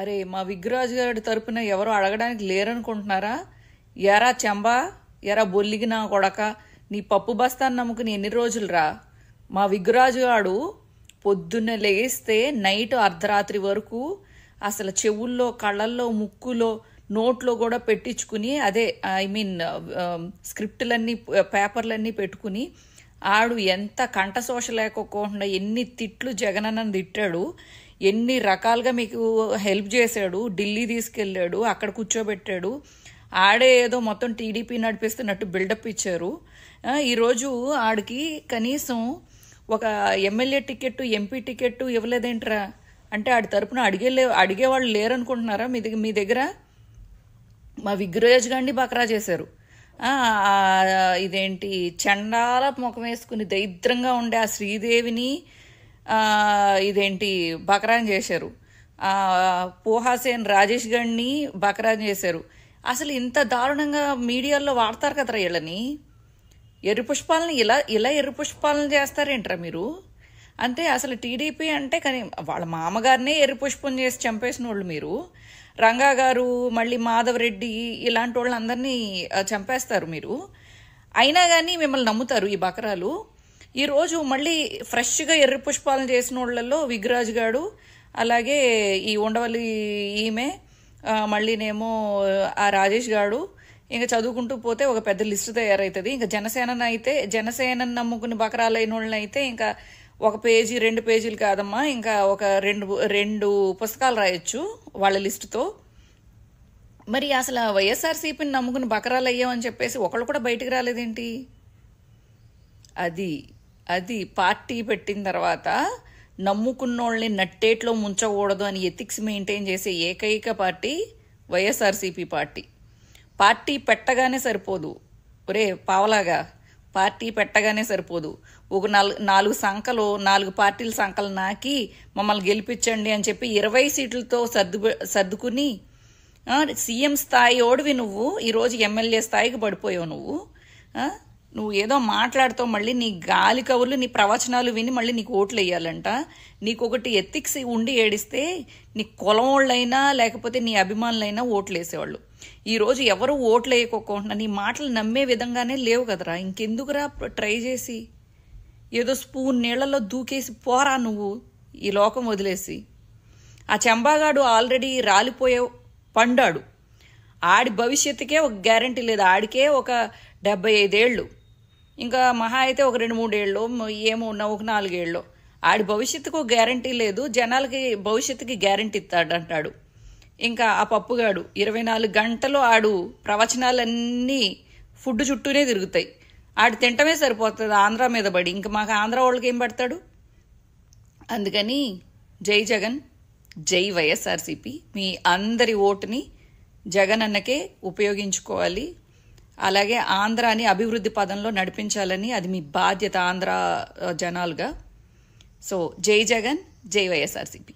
అరే మా విగ్రాజ్ గారి తరపున ఎవరు అడగడానికి లేరనుకుంటున్నారా ఎరా చెంబా ఎరా బొల్లిగి నా కొడక నీ పప్పు బస్తాన్ని నమ్ముకుని ఎన్ని రోజులురా మా విగ్రాజు గాడు పొద్దున్న లేస్తే నైట్ అర్ధరాత్రి వరకు అసలు చెవుల్లో కళ్ళల్లో ముక్కులో నోట్లో కూడా పెట్టించుకుని అదే ఐ మీన్ um, స్క్రిప్టులన్నీ పేపర్లన్నీ పెట్టుకుని ఆడు ఎంత కంఠశోష లేకోకుండా ఎన్ని తిట్లు జగనన్నను తిట్టాడు ఎన్ని రకాలుగా మీకు హెల్ప్ చేశాడు ఢిల్లీ తీసుకెళ్ళాడు అక్కడ కూర్చోబెట్టాడు ఆడే ఏదో మొత్తం టీడీపీ నడిపిస్తున్నట్టు బిల్డప్ ఇచ్చారు ఈరోజు ఆడికి కనీసం ఒక ఎమ్మెల్యే టికెట్ ఎంపీ టికెట్ ఇవ్వలేదేంట్రా అంటే ఆడి తరపున అడిగేలే అడిగేవాళ్ళు లేరనుకుంటున్నారా మీ దగ్గర మీ దగ్గర మా విగ్రహజ్ గాండి బక్రా చేశారు ఇదేంటి చండాల ముఖం వేసుకుని దరిద్రంగా ఉండే ఆ శ్రీదేవిని ఇదేంటి బకరాన్ చేశారు పోహాసేన్ రాజేష్ గడ్ని బకరాన్ చేశారు అసలు ఇంత దారుణంగా మీడియాలో వాడతారు కదా వీళ్ళని ఎర్రి పుష్పాలని ఇలా ఇలా ఎర్రి పుష్పాలను చేస్తారేంట్రా మీరు అంతే అసలు టీడీపీ అంటే కానీ వాళ్ళ మామగారినే ఎర్రి పుష్పం చేసి చంపేసిన వాళ్ళు మీరు రంగా గారు మళ్ళీ మాధవరెడ్డి ఇలాంటి వాళ్ళందరినీ చంపేస్తారు మీరు అయినా కానీ మిమ్మల్ని నమ్ముతారు ఈ బకరాలు ఈరోజు మళ్ళీ ఫ్రెష్గా ఎర్ర పుష్పాలను చేసిన వాళ్ళల్లో విగ్రాజ్ గాడు అలాగే ఈ ఉండవల్లి ఈమె మళ్ళీనేమో ఆ రాజేష్ గాడు ఇంకా చదువుకుంటూ పోతే ఒక పెద్ద లిస్టు తయారవుతుంది ఇంకా జనసేనను అయితే జనసేనను నమ్ముకుని బకరాలైన వాళ్ళని అయితే ఇంకా ఒక పేజీ రెండు పేజీలు కాదమ్మా ఇంకా ఒక రెండు రెండు పుస్తకాలు రాయొచ్చు వాళ్ళ లిస్టుతో మరి అసలు వైఎస్ఆర్సీపీని నమ్ముకుని బకరాలు అయ్యామని చెప్పేసి ఒకళ్ళు కూడా బయటకు రాలేదేంటి అది అది పార్టీ పెట్టిన తర్వాత నమ్ముకున్నోళ్ళని నట్టేట్లో ముంచకూడదు అని ఎథిక్స్ మెయింటైన్ చేసే ఏకైక పార్టీ వైఎస్ఆర్సీపీ పార్టీ పార్టీ పెట్టగానే సరిపోదు ఒరే పావలాగా పార్టీ పెట్టగానే సరిపోదు ఒక నాలుగు నాలుగు సంఖలు నాలుగు పార్టీల సంఖలు నాకి మమ్మల్ని గెలిపించండి అని చెప్పి ఇరవై సీట్లతో సర్దు సర్దుకుని సీఎం స్థాయి ఓడివి నువ్వు ఈరోజు ఎమ్మెల్యే స్థాయికి పడిపోయావు నువ్వు నువ్వు ఏదో మాట్లాడుతావు మళ్ళీ నీ గాలి కవులు నీ ప్రవచనాలు విని మళ్ళీ నీకు ఓట్లు వేయాలంట నీకు ఒకటి ఎథిక్స్ ఉండి ఏడిస్తే నీ కులం వాళ్ళైనా లేకపోతే నీ అభిమానులైనా ఓట్లు వేసేవాళ్ళు ఈరోజు ఎవరు ఓట్లు వేయకోకుండా నీ మాటలు నమ్మే విధంగానే లేవు కదరా ఇంకెందుకురా ట్రై చేసి ఏదో స్పూన్ నీళ్లలో దూకేసి పోరా నువ్వు ఈ లోకం వదిలేసి ఆ చెంబాగాడు ఆల్రెడీ రాలిపోయే పండాడు ఆడి భవిష్యత్తుకే ఒక గ్యారంటీ లేదు ఆడికే ఒక డెబ్బై ఐదేళ్ళు ఇంకా మహా అయితే ఒక రెండు మూడేళ్ళు ఏమో ఉన్న ఒక నాలుగేళ్ళు ఆడి భవిష్యత్తుకు గ్యారంటీ లేదు జనాలకి భవిష్యత్తుకి గ్యారంటీ అంటాడు ఇంకా ఆ పప్పుగాడు ఇరవై నాలుగు గంటలు ఆడు ప్రవచనాలన్నీ ఫుడ్ చుట్టూనే తిరుగుతాయి ఆడు తింటమే సరిపోతుంది ఆంధ్ర మీద పడి ఇంకా మాకు ఆంధ్ర వాళ్ళకి ఏం పడతాడు అందుకని జై జగన్ జై వైఎస్ఆర్సిపి మీ అందరి ఓటుని జగన్ అన్నకే ఉపయోగించుకోవాలి అలాగే ఆంధ్రాని అభివృద్ధి పదంలో నడిపించాలని అది మీ బాధ్యత ఆంధ్ర జనాలుగా సో జై జగన్ జై వైఎస్ఆర్సీపీ